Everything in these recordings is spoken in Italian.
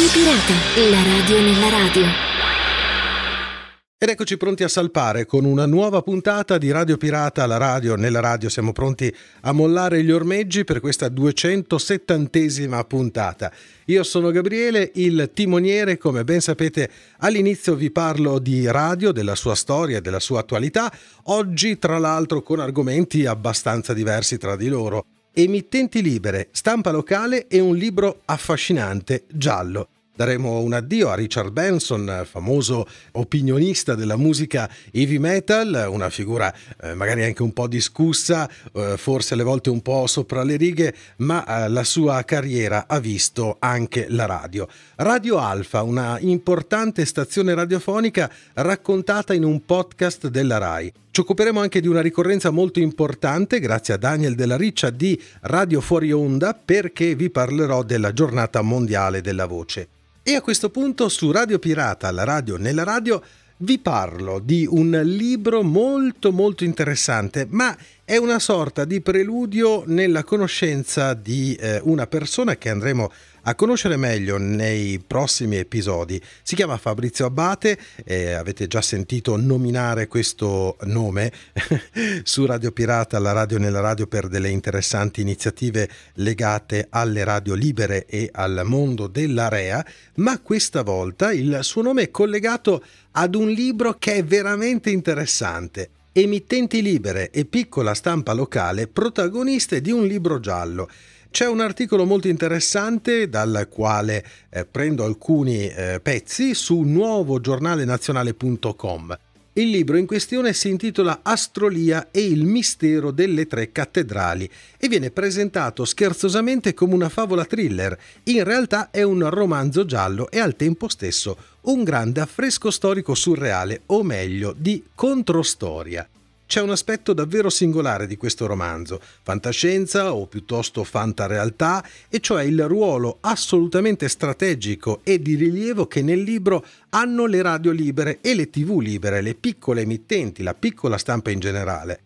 Radio Pirata, la radio nella radio. Ed eccoci pronti a salpare con una nuova puntata di Radio Pirata, la radio nella radio. Siamo pronti a mollare gli ormeggi per questa 270esima puntata. Io sono Gabriele, il timoniere, come ben sapete all'inizio vi parlo di radio, della sua storia, della sua attualità, oggi tra l'altro con argomenti abbastanza diversi tra di loro. Emittenti libere, stampa locale e un libro affascinante, giallo. Daremo un addio a Richard Benson, famoso opinionista della musica heavy metal, una figura eh, magari anche un po' discussa, eh, forse alle volte un po' sopra le righe, ma eh, la sua carriera ha visto anche la radio. Radio Alfa, una importante stazione radiofonica raccontata in un podcast della RAI. Ci occuperemo anche di una ricorrenza molto importante, grazie a Daniel Della Riccia di Radio Fuori Onda, perché vi parlerò della giornata mondiale della voce. E a questo punto su Radio Pirata, la radio nella radio, vi parlo di un libro molto molto interessante, ma è una sorta di preludio nella conoscenza di eh, una persona che andremo a conoscere meglio nei prossimi episodi. Si chiama Fabrizio Abbate, eh, avete già sentito nominare questo nome su Radio Pirata, la radio nella radio per delle interessanti iniziative legate alle radio libere e al mondo dell'area, ma questa volta il suo nome è collegato a ad un libro che è veramente interessante. Emittenti libere e piccola stampa locale protagoniste di un libro giallo. C'è un articolo molto interessante dal quale eh, prendo alcuni eh, pezzi su nuovogiornalenazionale.com. Il libro in questione si intitola Astrolia e il mistero delle tre cattedrali e viene presentato scherzosamente come una favola thriller. In realtà è un romanzo giallo e al tempo stesso un grande affresco storico surreale, o meglio, di controstoria. C'è un aspetto davvero singolare di questo romanzo, fantascienza o piuttosto fantarealtà, e cioè il ruolo assolutamente strategico e di rilievo che nel libro hanno le radio libere e le tv libere, le piccole emittenti, la piccola stampa in generale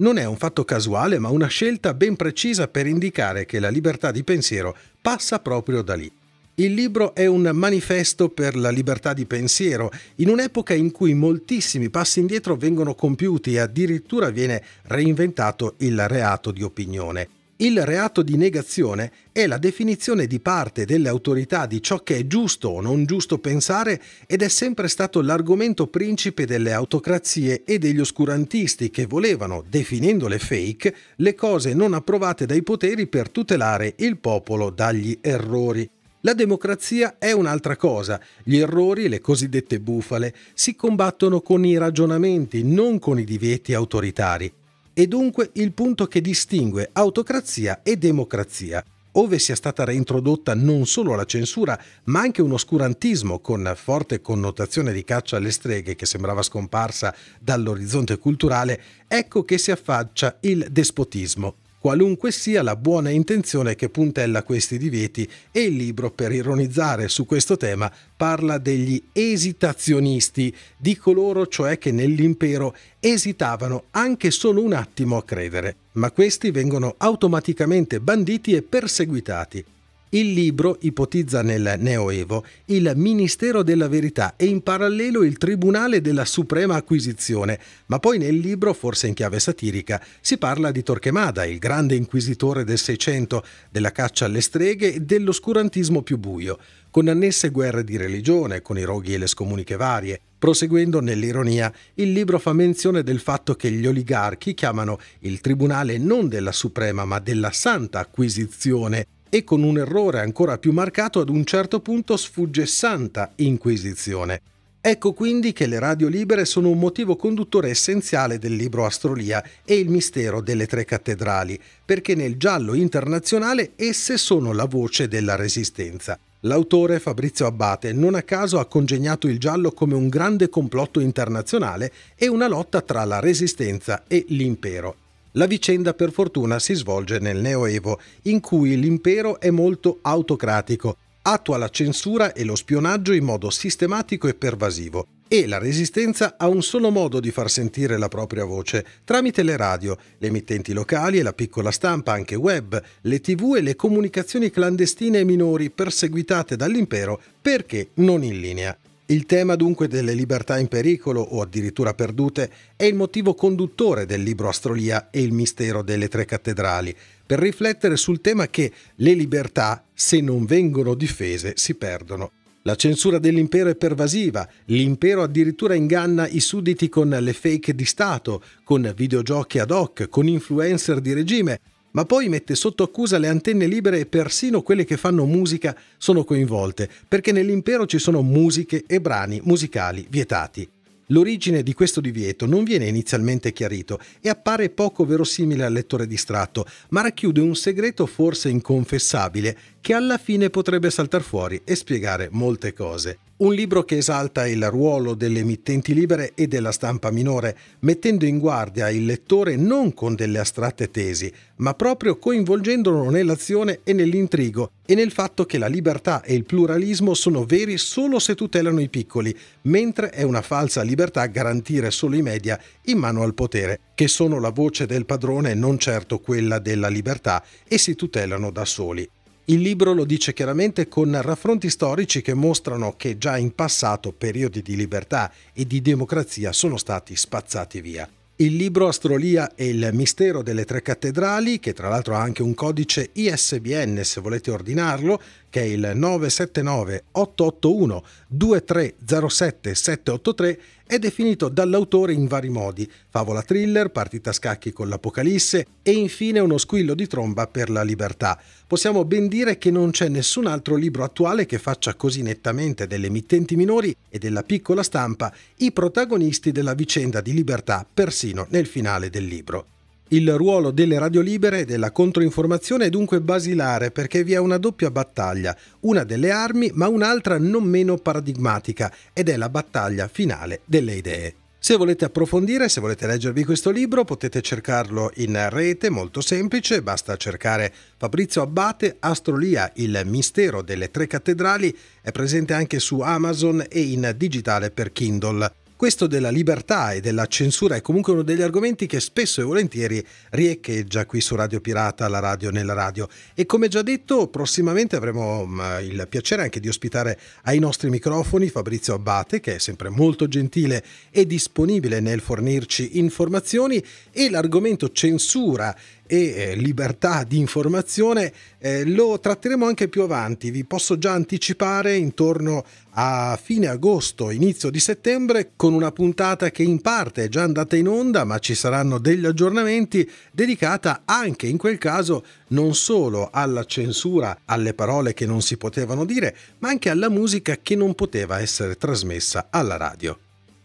non è un fatto casuale, ma una scelta ben precisa per indicare che la libertà di pensiero passa proprio da lì. Il libro è un manifesto per la libertà di pensiero, in un'epoca in cui moltissimi passi indietro vengono compiuti e addirittura viene reinventato il reato di opinione. Il reato di negazione è la definizione di parte delle autorità di ciò che è giusto o non giusto pensare ed è sempre stato l'argomento principe delle autocrazie e degli oscurantisti che volevano, definendole fake, le cose non approvate dai poteri per tutelare il popolo dagli errori. La democrazia è un'altra cosa. Gli errori, le cosiddette bufale, si combattono con i ragionamenti, non con i divieti autoritari. E dunque il punto che distingue autocrazia e democrazia, ove sia stata reintrodotta non solo la censura, ma anche un oscurantismo con forte connotazione di caccia alle streghe che sembrava scomparsa dall'orizzonte culturale, ecco che si affaccia il despotismo, qualunque sia la buona intenzione che puntella questi divieti e il libro, per ironizzare su questo tema, parla degli esitazionisti, di coloro cioè che nell'impero esitavano anche solo un attimo a credere, ma questi vengono automaticamente banditi e perseguitati il libro ipotizza nel Neoevo il Ministero della Verità e in parallelo il Tribunale della Suprema Acquisizione, ma poi nel libro, forse in chiave satirica, si parla di Torquemada, il grande inquisitore del Seicento, della caccia alle streghe e dell'oscurantismo più buio, con annesse guerre di religione, con i roghi e le scomuniche varie, Proseguendo nell'ironia, il libro fa menzione del fatto che gli oligarchi chiamano il tribunale non della Suprema ma della Santa Acquisizione e con un errore ancora più marcato ad un certo punto sfugge santa inquisizione. Ecco quindi che le radio libere sono un motivo conduttore essenziale del libro Astrolia e il mistero delle tre cattedrali, perché nel giallo internazionale esse sono la voce della resistenza. L'autore Fabrizio Abbate non a caso ha congegnato il giallo come un grande complotto internazionale e una lotta tra la resistenza e l'impero. La vicenda per fortuna si svolge nel Neoevo, in cui l'impero è molto autocratico, attua la censura e lo spionaggio in modo sistematico e pervasivo e la resistenza ha un solo modo di far sentire la propria voce, tramite le radio, le emittenti locali e la piccola stampa, anche web, le tv e le comunicazioni clandestine e minori perseguitate dall'impero perché non in linea. Il tema dunque delle libertà in pericolo o addirittura perdute è il motivo conduttore del libro Astrolia e il mistero delle tre cattedrali, per riflettere sul tema che le libertà, se non vengono difese, si perdono. La censura dell'impero è pervasiva, l'impero addirittura inganna i sudditi con le fake di Stato, con videogiochi ad hoc, con influencer di regime, ma poi mette sotto accusa le antenne libere e persino quelle che fanno musica sono coinvolte, perché nell'impero ci sono musiche e brani musicali vietati. L'origine di questo divieto non viene inizialmente chiarito e appare poco verosimile al lettore distratto, ma racchiude un segreto forse inconfessabile che alla fine potrebbe saltar fuori e spiegare molte cose. Un libro che esalta il ruolo delle emittenti libere e della stampa minore, mettendo in guardia il lettore non con delle astratte tesi, ma proprio coinvolgendolo nell'azione e nell'intrigo e nel fatto che la libertà e il pluralismo sono veri solo se tutelano i piccoli, mentre è una falsa libertà garantire solo i media in mano al potere, che sono la voce del padrone e non certo quella della libertà e si tutelano da soli. Il libro lo dice chiaramente con raffronti storici che mostrano che già in passato periodi di libertà e di democrazia sono stati spazzati via. Il libro Astrolia e il mistero delle tre cattedrali, che tra l'altro ha anche un codice ISBN se volete ordinarlo, che è il 979 881 2307 783, è definito dall'autore in vari modi, favola thriller, partita a scacchi con l'Apocalisse e infine uno squillo di tromba per la libertà. Possiamo ben dire che non c'è nessun altro libro attuale che faccia così nettamente delle emittenti minori e della piccola stampa i protagonisti della vicenda di libertà persino nel finale del libro. Il ruolo delle radio libere e della controinformazione è dunque basilare perché vi è una doppia battaglia, una delle armi ma un'altra non meno paradigmatica ed è la battaglia finale delle idee. Se volete approfondire, se volete leggervi questo libro, potete cercarlo in rete, molto semplice, basta cercare Fabrizio Abbate, Astrolia, il mistero delle tre cattedrali, è presente anche su Amazon e in digitale per Kindle questo della libertà e della censura è comunque uno degli argomenti che spesso e volentieri riecheggia qui su Radio Pirata, la radio nella radio. E come già detto, prossimamente avremo mm, il piacere anche di ospitare ai nostri microfoni Fabrizio Abbate, che è sempre molto gentile e disponibile nel fornirci informazioni, e l'argomento censura e eh, libertà di informazione eh, lo tratteremo anche più avanti. Vi posso già anticipare intorno a fine agosto, inizio di settembre, con una puntata che in parte è già andata in onda, ma ci saranno degli aggiornamenti dedicata anche in quel caso non solo alla censura, alle parole che non si potevano dire, ma anche alla musica che non poteva essere trasmessa alla radio.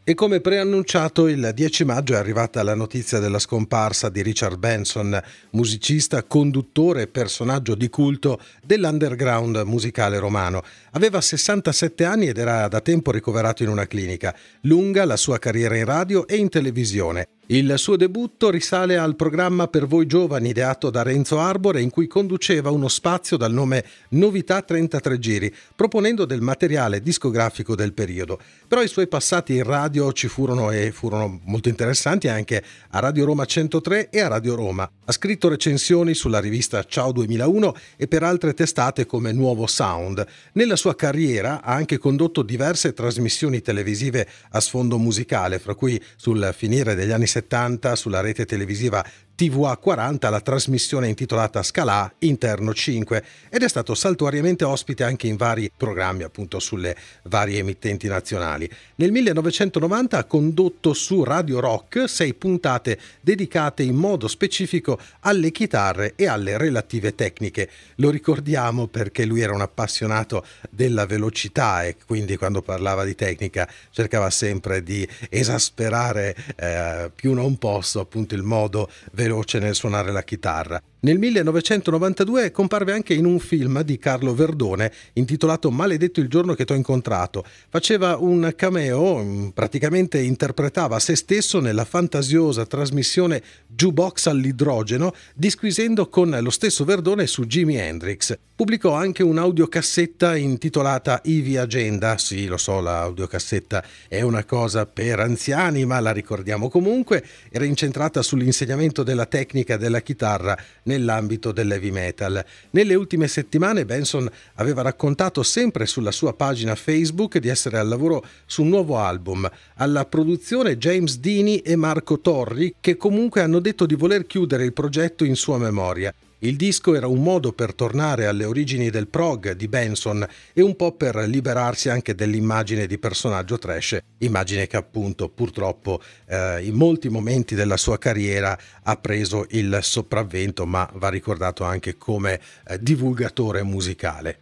E come preannunciato, il 10 maggio è arrivata la notizia della scomparsa di Richard Benson, musicista, conduttore e personaggio di culto dell'underground musicale romano. Aveva 67 anni ed era da tempo ricoverato in una clinica. Lunga la sua carriera in radio e in televisione. Il suo debutto risale al programma Per voi giovani ideato da Renzo Arbore in cui conduceva uno spazio dal nome Novità 33 giri, proponendo del materiale discografico del periodo. Però i suoi passati in radio ci furono e furono molto interessanti anche a Radio Roma 103 e a Radio Roma. Ha scritto recensioni sulla rivista Ciao 2001 e per altre testate come Nuovo Sound. Nella sua carriera ha anche condotto diverse trasmissioni televisive a sfondo musicale, fra cui sul finire degli anni 70 sulla rete televisiva TVA 40, la trasmissione intitolata Scalà Interno 5 ed è stato saltuariamente ospite anche in vari programmi appunto sulle varie emittenti nazionali. Nel 1990 ha condotto su Radio Rock sei puntate dedicate in modo specifico alle chitarre e alle relative tecniche. Lo ricordiamo perché lui era un appassionato della velocità e quindi quando parlava di tecnica cercava sempre di esasperare eh, più non posso appunto il modo veloce veloce nel suonare la chitarra nel 1992 comparve anche in un film di Carlo Verdone intitolato Maledetto il giorno che t'ho incontrato. Faceva un cameo, mm, praticamente interpretava se stesso nella fantasiosa trasmissione Jukebox all'idrogeno, disquisendo con lo stesso Verdone su Jimi Hendrix. Pubblicò anche un'audiocassetta intitolata Ivi Agenda. Sì, lo so, l'audiocassetta è una cosa per anziani, ma la ricordiamo comunque. Era incentrata sull'insegnamento della tecnica della chitarra nel nell'ambito dell'heavy metal. Nelle ultime settimane Benson aveva raccontato sempre sulla sua pagina Facebook di essere al lavoro su un nuovo album, alla produzione James Dini e Marco Torri che comunque hanno detto di voler chiudere il progetto in sua memoria. Il disco era un modo per tornare alle origini del prog di Benson e un po' per liberarsi anche dell'immagine di personaggio trash, immagine che appunto purtroppo eh, in molti momenti della sua carriera ha preso il sopravvento, ma va ricordato anche come eh, divulgatore musicale.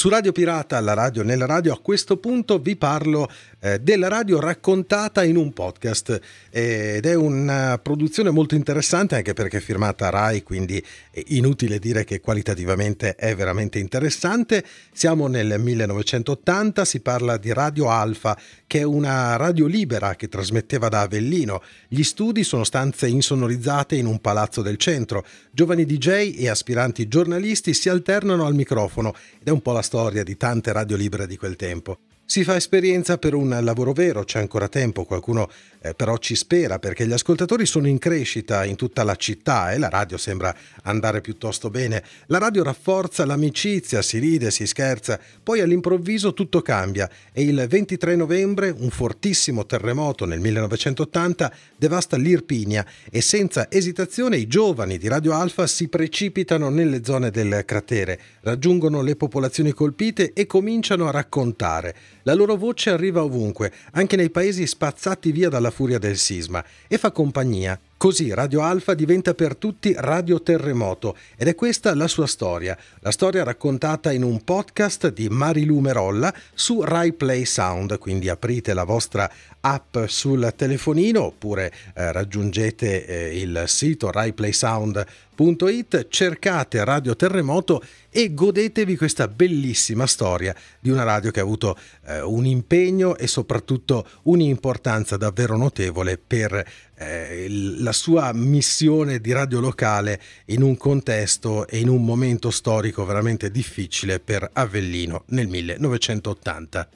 Su Radio Pirata, la radio nella radio, a questo punto vi parlo eh, della radio raccontata in un podcast ed è una produzione molto interessante anche perché è firmata RAI, quindi è inutile dire che qualitativamente è veramente interessante. Siamo nel 1980, si parla di Radio Alfa, che è una radio libera che trasmetteva da Avellino. Gli studi sono stanze insonorizzate in un palazzo del centro. Giovani DJ e aspiranti giornalisti si alternano al microfono ed è un po' la storia di tante radio libere di quel tempo. Si fa esperienza per un lavoro vero, c'è ancora tempo, qualcuno eh, però ci spera perché gli ascoltatori sono in crescita in tutta la città e eh, la radio sembra andare piuttosto bene. La radio rafforza l'amicizia, si ride, si scherza, poi all'improvviso tutto cambia e il 23 novembre un fortissimo terremoto nel 1980 devasta l'Irpinia e senza esitazione i giovani di Radio Alfa si precipitano nelle zone del cratere, raggiungono le popolazioni colpite e cominciano a raccontare. La loro voce arriva ovunque, anche nei paesi spazzati via dalla furia del sisma e fa compagnia Così Radio Alfa diventa per tutti Radio Terremoto ed è questa la sua storia, la storia raccontata in un podcast di Marilu Merolla su Rai Play Sound, quindi aprite la vostra app sul telefonino oppure eh, raggiungete eh, il sito raiplaysound.it, cercate Radio Terremoto e godetevi questa bellissima storia di una radio che ha avuto eh, un impegno e soprattutto un'importanza davvero notevole per eh, la sua missione di radio locale in un contesto e in un momento storico veramente difficile per Avellino nel 1980.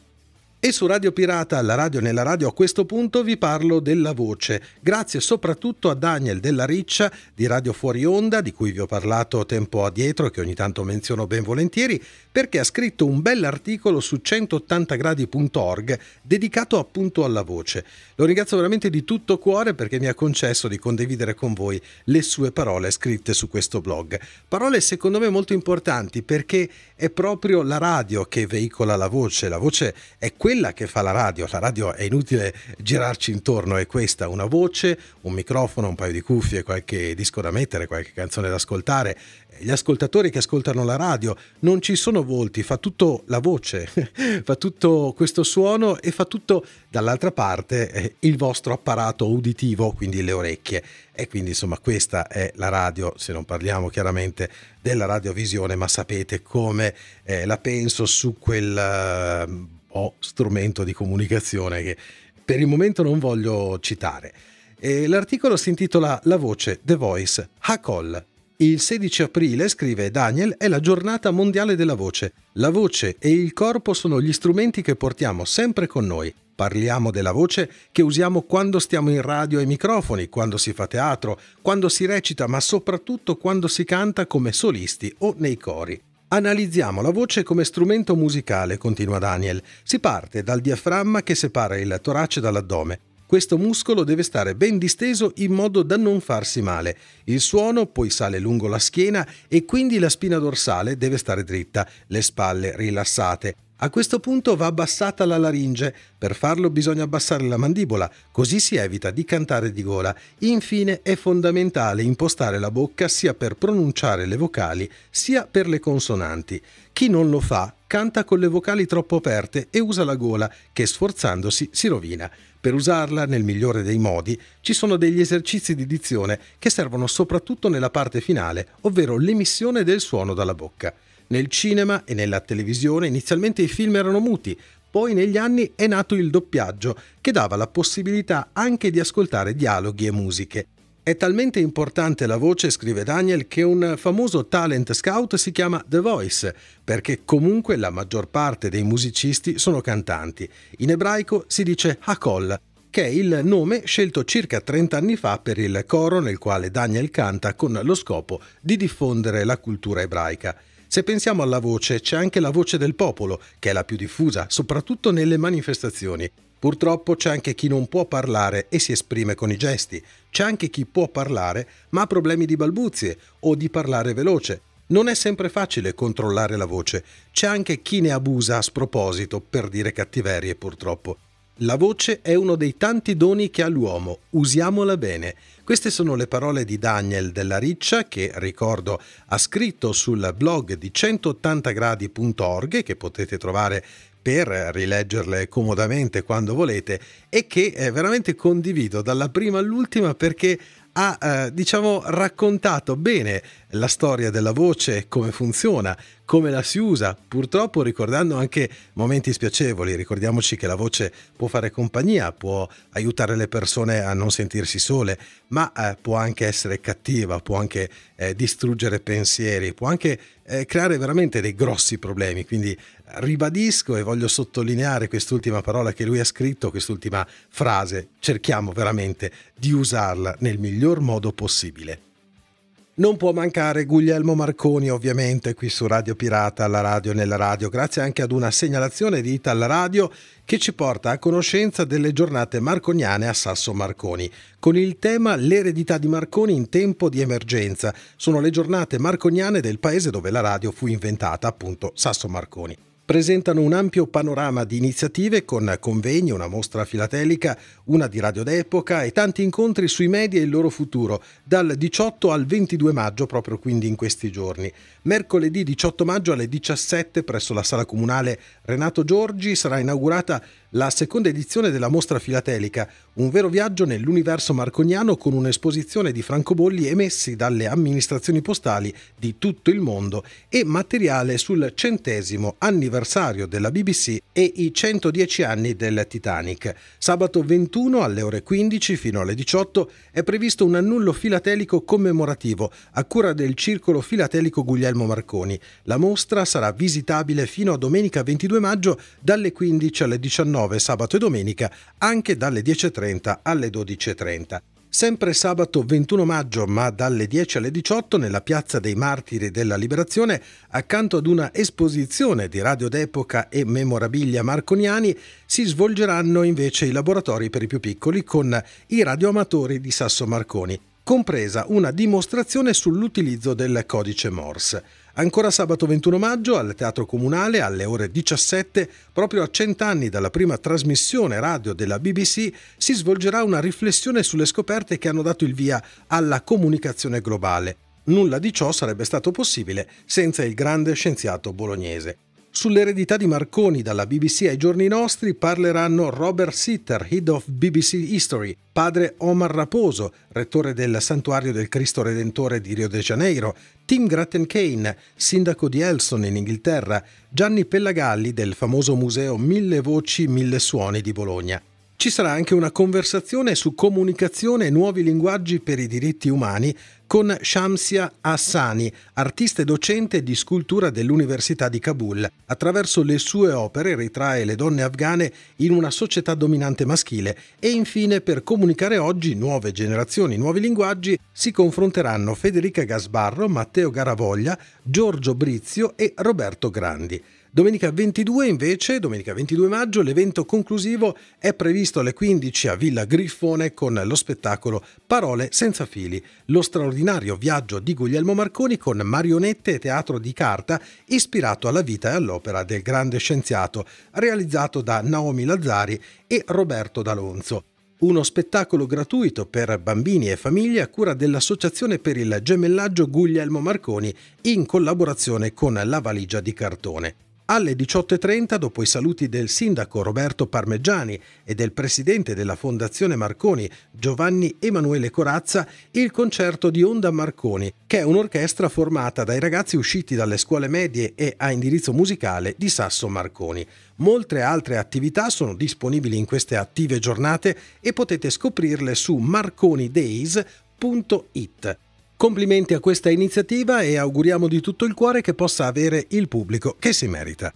E su Radio Pirata, la radio nella radio, a questo punto vi parlo della voce. Grazie soprattutto a Daniel Della Riccia di Radio Fuori Onda, di cui vi ho parlato tempo addietro e che ogni tanto menziono ben volentieri, perché ha scritto un bell'articolo su 180gradi.org dedicato appunto alla voce. Lo ringrazio veramente di tutto cuore perché mi ha concesso di condividere con voi le sue parole scritte su questo blog. Parole secondo me molto importanti perché è proprio la radio che veicola la voce, la voce è quella che fa la radio, la radio è inutile girarci intorno, è questa una voce, un microfono, un paio di cuffie, qualche disco da mettere, qualche canzone da ascoltare gli ascoltatori che ascoltano la radio, non ci sono volti, fa tutto la voce, fa tutto questo suono e fa tutto dall'altra parte eh, il vostro apparato uditivo, quindi le orecchie. E quindi insomma questa è la radio, se non parliamo chiaramente della radiovisione, ma sapete come eh, la penso su quel oh, strumento di comunicazione che per il momento non voglio citare. E l'articolo si intitola La voce, The Voice, Hakol, il 16 aprile, scrive Daniel, è la giornata mondiale della voce. La voce e il corpo sono gli strumenti che portiamo sempre con noi. Parliamo della voce che usiamo quando stiamo in radio ai microfoni, quando si fa teatro, quando si recita, ma soprattutto quando si canta come solisti o nei cori. Analizziamo la voce come strumento musicale, continua Daniel. Si parte dal diaframma che separa il torace dall'addome questo muscolo deve stare ben disteso in modo da non farsi male. Il suono poi sale lungo la schiena e quindi la spina dorsale deve stare dritta, le spalle rilassate. A questo punto va abbassata la laringe, per farlo bisogna abbassare la mandibola, così si evita di cantare di gola. Infine è fondamentale impostare la bocca sia per pronunciare le vocali sia per le consonanti. Chi non lo fa canta con le vocali troppo aperte e usa la gola, che sforzandosi si rovina. Per usarla nel migliore dei modi ci sono degli esercizi di dizione che servono soprattutto nella parte finale, ovvero l'emissione del suono dalla bocca. Nel cinema e nella televisione inizialmente i film erano muti, poi negli anni è nato il doppiaggio, che dava la possibilità anche di ascoltare dialoghi e musiche. È talmente importante la voce, scrive Daniel, che un famoso talent scout si chiama The Voice, perché comunque la maggior parte dei musicisti sono cantanti. In ebraico si dice Hakol, che è il nome scelto circa 30 anni fa per il coro nel quale Daniel canta con lo scopo di diffondere la cultura ebraica. Se pensiamo alla voce, c'è anche la voce del popolo, che è la più diffusa, soprattutto nelle manifestazioni. Purtroppo c'è anche chi non può parlare e si esprime con i gesti. C'è anche chi può parlare ma ha problemi di balbuzie o di parlare veloce. Non è sempre facile controllare la voce. C'è anche chi ne abusa a sproposito per dire cattiverie, purtroppo. La voce è uno dei tanti doni che ha l'uomo, usiamola bene. Queste sono le parole di Daniel Della Riccia che, ricordo, ha scritto sul blog di 180gradi.org che potete trovare per rileggerle comodamente quando volete e che veramente condivido dalla prima all'ultima perché ha eh, diciamo raccontato bene la storia della voce, come funziona, come la si usa, purtroppo ricordando anche momenti spiacevoli, ricordiamoci che la voce può fare compagnia, può aiutare le persone a non sentirsi sole, ma eh, può anche essere cattiva, può anche eh, distruggere pensieri, può anche eh, creare veramente dei grossi problemi, quindi ribadisco e voglio sottolineare quest'ultima parola che lui ha scritto, quest'ultima frase, cerchiamo veramente di usarla nel miglior modo possibile. Non può mancare Guglielmo Marconi, ovviamente, qui su Radio Pirata, alla radio e nella radio, grazie anche ad una segnalazione di Ital Radio che ci porta a conoscenza delle giornate marconiane a Sasso Marconi, con il tema L'eredità di Marconi in tempo di emergenza. Sono le giornate marconiane del paese dove la radio fu inventata, appunto Sasso Marconi presentano un ampio panorama di iniziative con convegni, una mostra filatelica, una di radio d'epoca e tanti incontri sui media e il loro futuro, dal 18 al 22 maggio, proprio quindi in questi giorni. Mercoledì 18 maggio alle 17 presso la sala comunale Renato Giorgi sarà inaugurata la seconda edizione della mostra filatelica, un vero viaggio nell'universo marconiano con un'esposizione di francobolli emessi dalle amministrazioni postali di tutto il mondo e materiale sul centesimo anniversario della BBC e i 110 anni del Titanic. Sabato 21 alle ore 15 fino alle 18 è previsto un annullo filatelico commemorativo a cura del Circolo Filatelico Guglielmo Marconi. La mostra sarà visitabile fino a domenica 22 maggio dalle 15 alle 19 19, sabato e domenica, anche dalle 10.30 alle 12.30. Sempre sabato 21 maggio, ma dalle 10 alle 18, nella Piazza dei Martiri della Liberazione, accanto ad una esposizione di radio d'epoca e memorabilia marconiani, si svolgeranno invece i laboratori per i più piccoli con i radioamatori di Sasso Marconi, compresa una dimostrazione sull'utilizzo del codice Morse. Ancora sabato 21 maggio al Teatro Comunale alle ore 17, proprio a cent'anni dalla prima trasmissione radio della BBC, si svolgerà una riflessione sulle scoperte che hanno dato il via alla comunicazione globale. Nulla di ciò sarebbe stato possibile senza il grande scienziato bolognese. Sull'eredità di Marconi dalla BBC ai giorni nostri parleranno Robert Sitter, Head of BBC History, padre Omar Raposo, rettore del Santuario del Cristo Redentore di Rio de Janeiro, Tim Grattan Kane, sindaco di Elson in Inghilterra, Gianni Pellagalli del famoso museo Mille Voci, Mille Suoni di Bologna. Ci sarà anche una conversazione su comunicazione e nuovi linguaggi per i diritti umani con Shamsia Hassani, artista e docente di scultura dell'Università di Kabul. Attraverso le sue opere ritrae le donne afghane in una società dominante maschile e infine per comunicare oggi nuove generazioni, nuovi linguaggi si confronteranno Federica Gasbarro, Matteo Garavoglia, Giorgio Brizio e Roberto Grandi. Domenica 22 invece, domenica 22 maggio, l'evento conclusivo è previsto alle 15 a Villa Griffone con lo spettacolo Parole senza fili, lo straordinario viaggio di Guglielmo Marconi con marionette e teatro di carta ispirato alla vita e all'opera del grande scienziato, realizzato da Naomi Lazzari e Roberto D'Alonso uno spettacolo gratuito per bambini e famiglie a cura dell'Associazione per il gemellaggio Guglielmo Marconi in collaborazione con La valigia di cartone. Alle 18.30, dopo i saluti del sindaco Roberto Parmeggiani e del presidente della Fondazione Marconi Giovanni Emanuele Corazza, il concerto di Onda Marconi, che è un'orchestra formata dai ragazzi usciti dalle scuole medie e a indirizzo musicale di Sasso Marconi. Molte altre attività sono disponibili in queste attive giornate e potete scoprirle su marconidays.it. Complimenti a questa iniziativa e auguriamo di tutto il cuore che possa avere il pubblico che si merita.